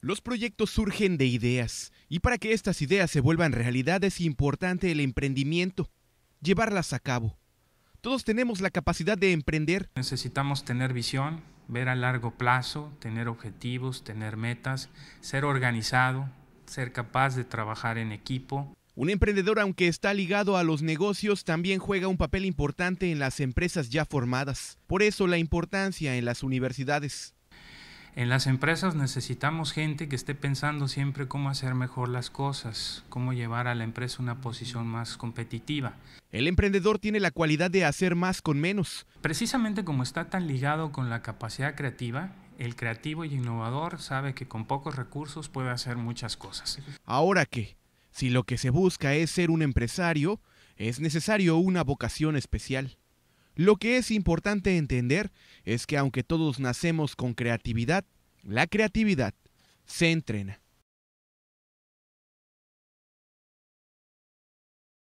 Los proyectos surgen de ideas y para que estas ideas se vuelvan realidad es importante el emprendimiento, llevarlas a cabo. Todos tenemos la capacidad de emprender. Necesitamos tener visión, ver a largo plazo, tener objetivos, tener metas, ser organizado, ser capaz de trabajar en equipo. Un emprendedor, aunque está ligado a los negocios, también juega un papel importante en las empresas ya formadas. Por eso la importancia en las universidades. En las empresas necesitamos gente que esté pensando siempre cómo hacer mejor las cosas, cómo llevar a la empresa a una posición más competitiva. El emprendedor tiene la cualidad de hacer más con menos. Precisamente como está tan ligado con la capacidad creativa, el creativo y innovador sabe que con pocos recursos puede hacer muchas cosas. Ahora que, si lo que se busca es ser un empresario, es necesario una vocación especial. Lo que es importante entender es que aunque todos nacemos con creatividad, la creatividad se entrena.